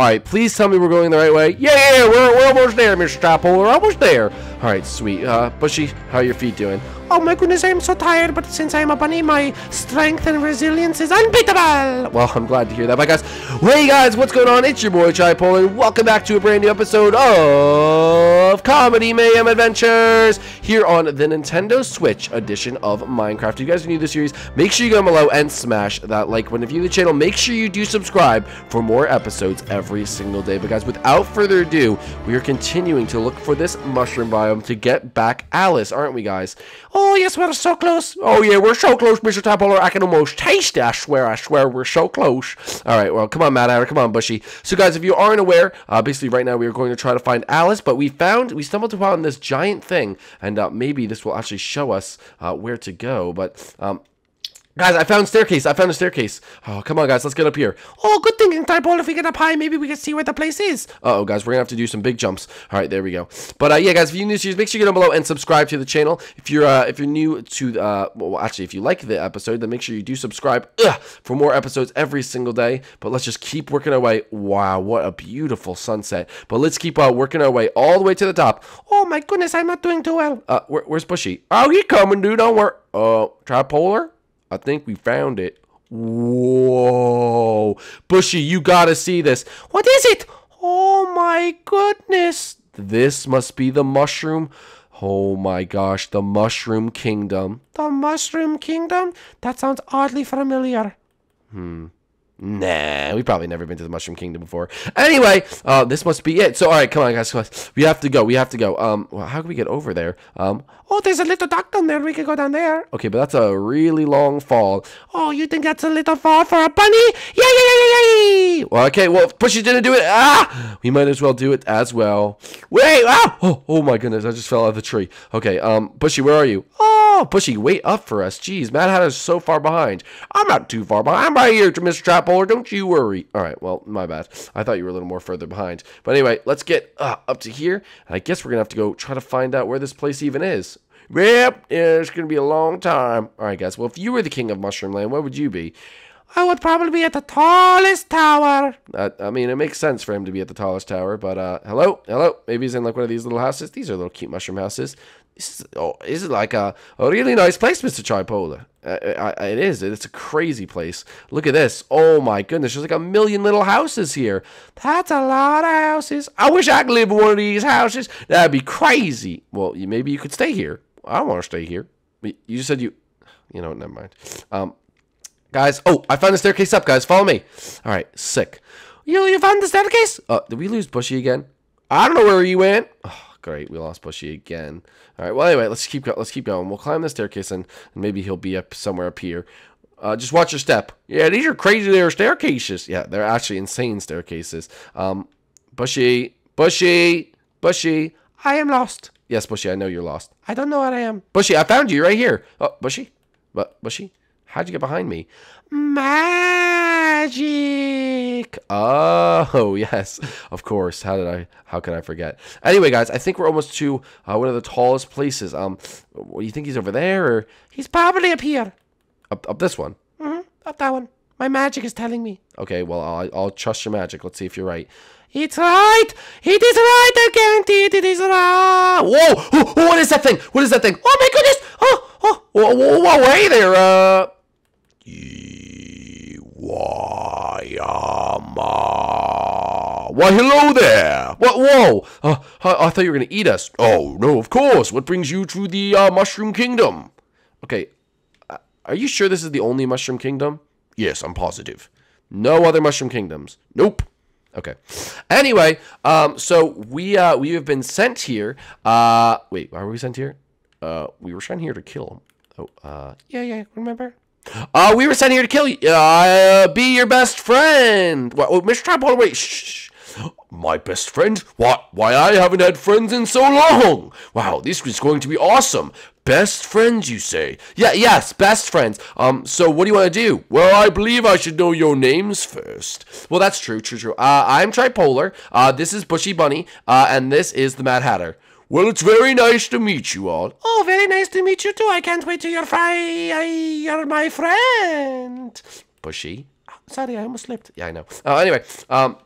All right, please tell me we're going the right way. Yeah, yeah, yeah we're, we're almost there, Mr. Stoppool. We're almost there. Alright, sweet. Uh, Bushy, how are your feet doing? Oh my goodness, I am so tired, but since I am a bunny, my strength and resilience is unbeatable! Well, I'm glad to hear that. Bye, guys. Hey, guys, what's going on? It's your boy, Chai Poland. Welcome back to a brand new episode of Comedy Mayhem Adventures here on the Nintendo Switch edition of Minecraft. If you guys are new to the series, make sure you go below and smash that like button. If you're the channel, make sure you do subscribe for more episodes every single day. But, guys, without further ado, we are continuing to look for this mushroom biome biome to get back Alice, aren't we, guys? Oh, yes, we're so close. Oh, yeah, we're so close, Mr. Topballer. I can almost taste it. I swear, I swear, we're so close. All right, well, come on, Mad Hatter. Come on, Bushy. So, guys, if you aren't aware, uh, basically right now we are going to try to find Alice, but we found, we stumbled upon this giant thing, and uh, maybe this will actually show us uh, where to go, but... Um, Guys, I found staircase. I found a staircase. Oh, come on, guys. Let's get up here. Oh, good thinking, Tyball. If we get up high, maybe we can see where the place is. Uh oh guys. We're going to have to do some big jumps. All right, there we go. But, uh, yeah, guys, if you're new to make sure you get down below and subscribe to the channel. If you're uh, if you're new to, uh, well, actually, if you like the episode, then make sure you do subscribe ugh, for more episodes every single day. But let's just keep working our way. Wow, what a beautiful sunset. But let's keep uh, working our way all the way to the top. Oh, my goodness. I'm not doing too well. Uh, where, where's Bushy? Oh, he coming, dude. Don't worry. Oh, uh, tripolar? I think we found it. Whoa. Bushy, you gotta see this. What is it? Oh my goodness. This must be the mushroom. Oh my gosh, the Mushroom Kingdom. The Mushroom Kingdom? That sounds oddly familiar. Hmm. Nah, we've probably never been to the Mushroom Kingdom before. Anyway, uh, this must be it. So, all right, come on, guys, come on. We have to go. We have to go. Um, well, how can we get over there? Um, oh, there's a little dock down there. We can go down there. Okay, but that's a really long fall. Oh, you think that's a little fall for a bunny? Yeah, yeah, yeah, yeah, yeah. Well, okay, well, Pushy didn't do it. Ah, we might as well do it as well. Wait, ah, oh, oh my goodness, I just fell out of the tree. Okay, um, Pushy, where are you? Oh, Oh, Bushy, wait up for us. Jeez, Mad Hatter is so far behind. I'm not too far behind. I'm right here, Mr. Trappoler. Don't you worry. All right, well, my bad. I thought you were a little more further behind. But anyway, let's get uh, up to here. I guess we're going to have to go try to find out where this place even is. Yep, it's going to be a long time. All right, guys. Well, if you were the king of Mushroom Land, where would you be? I would probably be at the tallest tower. Uh, I mean, it makes sense for him to be at the tallest tower, but uh, hello, hello. Maybe he's in like one of these little houses. These are little cute mushroom houses is, oh, it like a, a really nice place, Mr. Tripolar? Uh, uh it is. It's a crazy place. Look at this. Oh my goodness. There's like a million little houses here. That's a lot of houses. I wish I could live in one of these houses. That'd be crazy. Well, you, maybe you could stay here. I want to stay here. You said you, you know, never mind. Um, guys. Oh, I found the staircase up, guys. Follow me. All right. Sick. You, you found the staircase? Uh, did we lose Bushy again? I don't know where he went. Oh. Great, we lost Bushy again. All right. Well, anyway, let's keep let's keep going. We'll climb the staircase and, and maybe he'll be up somewhere up here. Uh, just watch your step. Yeah, these are crazy. They're staircases. Yeah, they're actually insane staircases. Um, Bushy, Bushy, Bushy. I am lost. Yes, Bushy, I know you're lost. I don't know what I am. Bushy, I found you right here. Oh, Bushy, but Bushy, how'd you get behind me? Oh, yes, of course. How did I, how could I forget? Anyway, guys, I think we're almost to uh, one of the tallest places. Um, what, do you think he's over there, or? He's probably up here. Up, up this one? Mm-hmm, up that one. My magic is telling me. Okay, well, I'll, I'll trust your magic. Let's see if you're right. It's right! It is right! I guarantee it, it is right! Whoa! Oh, what is that thing? What is that thing? Oh my goodness! Oh, oh, whoa, whoa, whoa, hey there, uh... Yeah. Why, Yama. Why, hello there. What? Whoa. Uh, I, I, thought you were going to eat us. Oh, no, of course. What brings you to the uh, Mushroom Kingdom? Okay. Uh, are you sure this is the only Mushroom Kingdom? Yes, I'm positive. No other Mushroom Kingdoms. Nope. Okay. Anyway, um, so we uh, we have been sent here. Uh, wait, why were we sent here? Uh, we were sent here to kill. Oh, uh, yeah, yeah. Remember? Uh, we were sent here to kill you. Uh, be your best friend. oh, Mr. Tripod, wait. Shh. My best friend? What? Why, I haven't had friends in so long. Wow, this is going to be awesome. Best friends, you say? Yeah, yes, best friends. Um, so what do you want to do? Well, I believe I should know your names first. Well, that's true, true, true. Uh, I'm Tripolar. Uh, this is Bushy Bunny. Uh, and this is the Mad Hatter. Well, it's very nice to meet you all. Oh, very nice to meet you too. I can't wait till you're fri- you're my friend. Pushy. Oh, sorry, I almost slipped. Yeah, I know. Uh, anyway, um,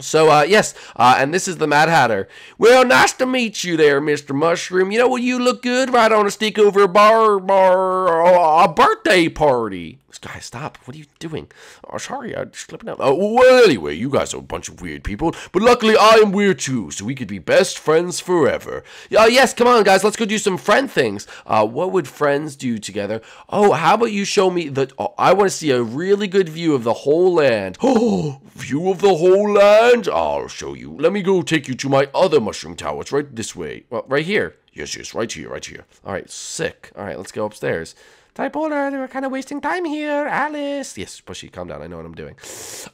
so, uh, yes, uh, and this is the Mad Hatter. Well, nice to meet you there, Mr. Mushroom. You know, well, you look good right on a stick over a bar, bar, a birthday party. Guys, stop. What are you doing? Oh, sorry, I'm slipping up. Oh, well, anyway, you guys are a bunch of weird people, but luckily I am weird too, so we could be best friends forever. Uh, yes, come on, guys, let's go do some friend things. Uh, what would friends do together? Oh, how about you show me the... Oh, I want to see a really good view of the whole land. Oh, view of the whole land? I'll show you. Let me go take you to my other mushroom tower. It's right this way. Well, right here. Yes, yes, right here, right here. All right, sick. All right, let's go upstairs. Typola, we're kind of wasting time here. Alice. Yes, Pushy, calm down. I know what I'm doing.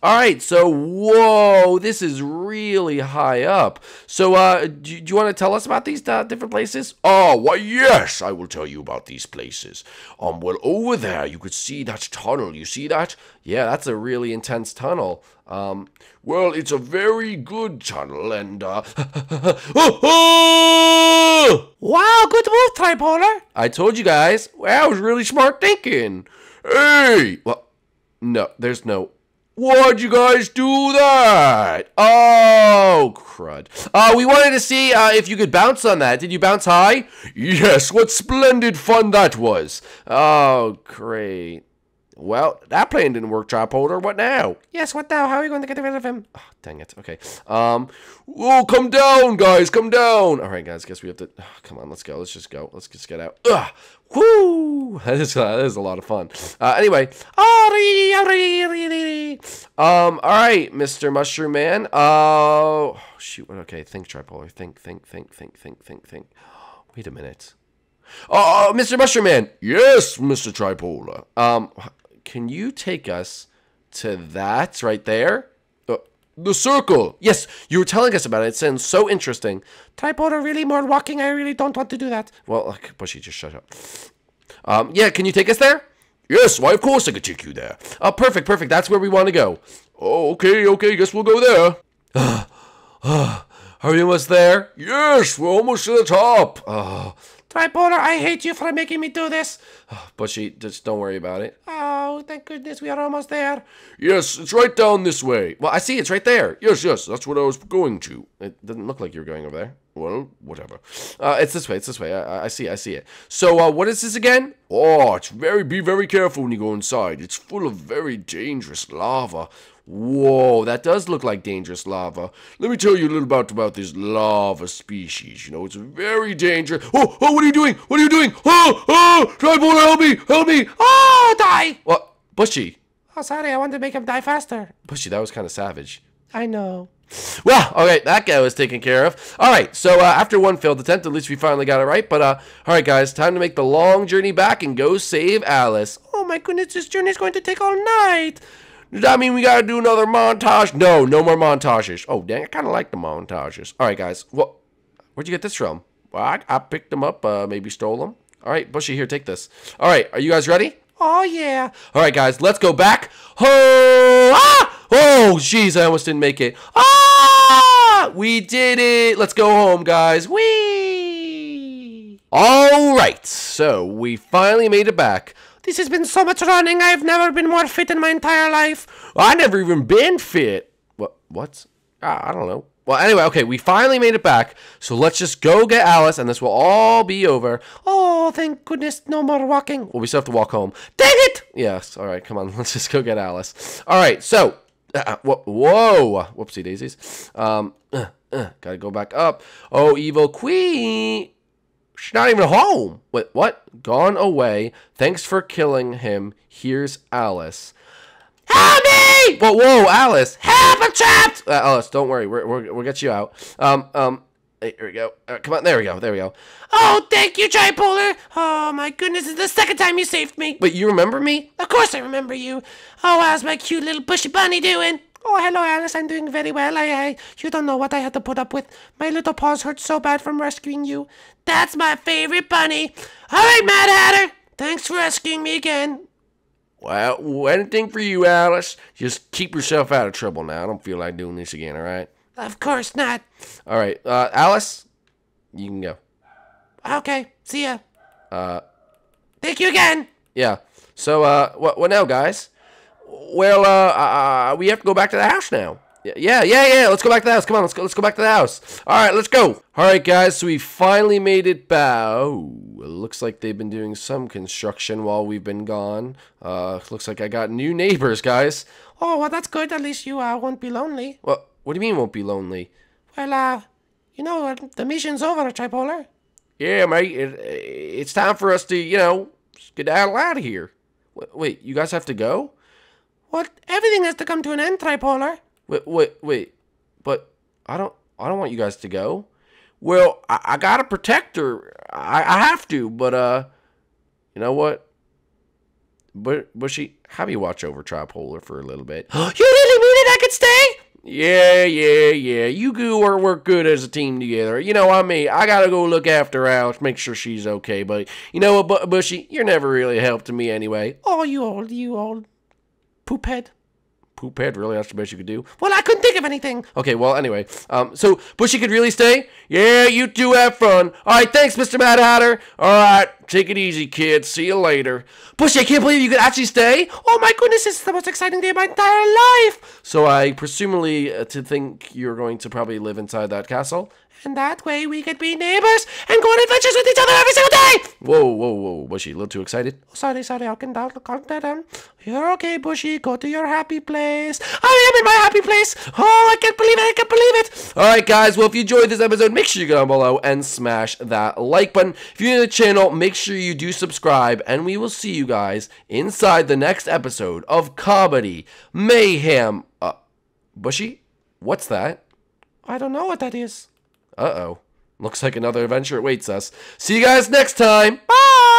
All right, so, whoa, this is really high up. So, uh, do, do you want to tell us about these uh, different places? Oh, why, yes, I will tell you about these places. Um, well, over there, you could see that tunnel. You see that? Yeah, that's a really intense tunnel. Um, well, it's a very good tunnel, and uh, wow, good move, Tripolar. I told you guys, that was really smart thinking. Hey, well, no, there's no. Why'd you guys do that? Oh, crud. Uh, we wanted to see uh, if you could bounce on that. Did you bounce high? Yes, what splendid fun that was. Oh, great. Well, that plan didn't work, holder. What now? Yes, what now? How are we going to get rid of him? Oh, dang it. Okay. Um. Oh, come down, guys. Come down. All right, guys. Guess we have to. Oh, come on. Let's go. Let's just go. Let's just get out. Ugh. Woo! That is, uh, that is a lot of fun. Uh, anyway. Um. All right, Mr. Mushroom Man. Uh, oh, shoot. Okay. Think, Tripolar. Think, think, think, think, think, think, think. Wait a minute. Oh, uh, oh, Mr. Mushroom Man. Yes, Mr. Tripolar. Um, can you take us to that right there? Uh, the, circle. Yes, you were telling us about it. It sounds so interesting. or really more walking. I really don't want to do that. Well, like, Bushy, just shut up. Um, yeah, can you take us there? Yes, why of course I could take you there. Uh, perfect, perfect. That's where we want to go. Oh, okay, okay. Guess we'll go there. are we almost there? Yes, we're almost to the top. Oh, Tripolar, I hate you for making me do this. But she, just don't worry about it. Oh, thank goodness we are almost there. Yes, it's right down this way. Well, I see, it's right there. Yes, yes, that's what I was going to. It did not look like you were going over there. Well, whatever. Uh, it's this way, it's this way. I, I see, I see it. So, uh, what is this again? Oh, it's very, be very careful when you go inside. It's full of very dangerous lava. Whoa, that does look like dangerous lava. Let me tell you a little about, about this lava species. You know, it's very dangerous. Oh, oh, what are you doing? What are you doing? Oh, oh, Tribal, help me, help me. Oh, die. What? Bushy. Oh, sorry, I wanted to make him die faster. Bushy, that was kind of savage. I know. Well, all right, that guy was taken care of. All right, so uh, after one failed attempt, at least we finally got it right. But, uh, all right, guys, time to make the long journey back and go save Alice. Oh, my goodness, this journey is going to take all night. Does that mean we gotta do another montage? No, no more montages. Oh, dang, I kinda like the montages. Alright, guys. Well, where'd you get this from? Well, I, I picked them up, uh, maybe stole them. Alright, Bushy, here, take this. Alright, are you guys ready? Oh, yeah. Alright, guys, let's go back. Oh, ah! Oh, jeez, I almost didn't make it. Ah! We did it! Let's go home, guys. Whee! Alright, so we finally made it back. This has been so much running. I've never been more fit in my entire life. Oh, I never even been fit. What? What? Ah, I don't know. Well, anyway, okay, we finally made it back. So let's just go get Alice, and this will all be over. Oh, thank goodness, no more walking. Well, we still have to walk home. Dang it! Yes, all right, come on, let's just go get Alice. All right, so, uh, uh whoa, whoopsie daisies. Um, uh, uh, gotta go back up. Oh, evil queen. She's not even home. Wait, what? Gone away. Thanks for killing him. Here's Alice. Help me! Whoa, whoa, Alice. Help, I'm trapped! Uh, Alice, don't worry. We're, we're, we'll get you out. Um, um, here we go. Right, uh, come on, there we go, there we go. Oh, thank you, Tripolar! Oh my goodness, it's the second time you saved me! But you remember me? Of course I remember you! Oh, how's my cute little bushy bunny doing? Oh, hello, Alice. I'm doing very well. I, I, you don't know what I had to put up with. My little paws hurt so bad from rescuing you. That's my favorite bunny. All right, Mad Hatter. Thanks for rescuing me again. Well, anything for you, Alice. Just keep yourself out of trouble now. I don't feel like doing this again, all right? Of course not. All right, uh, Alice, you can go. Okay, see ya. Uh, Thank you again. Yeah. So, uh, what, what now, guys? well, uh, uh, uh, we have to go back to the house now. Yeah, yeah, yeah, let's go back to the house. Come on, let's go, let's go back to the house. All right, let's go. All right, guys, so we finally made it back. it looks like they've been doing some construction while we've been gone. Uh, looks like I got new neighbors, guys. Oh, well, that's good. At least you uh, won't be lonely. Well, what do you mean won't be lonely? Well, uh, you know, uh, the mission's over, Tripolar. Yeah, mate, it, it's time for us to, you know, get out of here. Wait, you guys have to go? What? Everything has to come to an end, Tripolar. Wait, wait, wait. But I don't, I don't want you guys to go. Well, I, I gotta protect her. I, I have to, but uh, you know what? But Bushy, have you watch over Tripolar for a little bit? you really mean it? I could stay? Yeah, yeah, yeah. You two work good as a team together. You know, I mean, I gotta go look after Alex, make sure she's okay. But you know what, Bushy, you're never really a help to me anyway. Oh, you old, you old. Poophead? Poophead, really? That's the best you could do? Well, I couldn't think of anything. Okay, well, anyway. Um, so, Bushy could really stay? Yeah, you do have fun. All right, thanks, Mr. Mad Hatter. All right, take it easy, kid. See you later. Bushy, I can't believe you could actually stay. Oh, my goodness, this is the most exciting day of my entire life. So, I presumably uh, to think you're going to probably live inside that castle. And that way we could be neighbors and go on adventures with each other every single day. Whoa, Whoa, whoa, whoa, she a little too excited. Oh, sorry, sorry, I can down down. You're okay, Bushy. Go to your happy place. I am in my happy place. Oh, I can't believe it. I can't believe it. All right, guys. Well, if you enjoyed this episode, make sure you go down below and smash that like button. If you're new to the channel, make sure you do subscribe, and we will see you guys inside the next episode of Comedy Mayhem. Uh, Bushy, what's that? I don't know what that is. Uh-oh. Looks like another adventure awaits us. See you guys next time. Bye!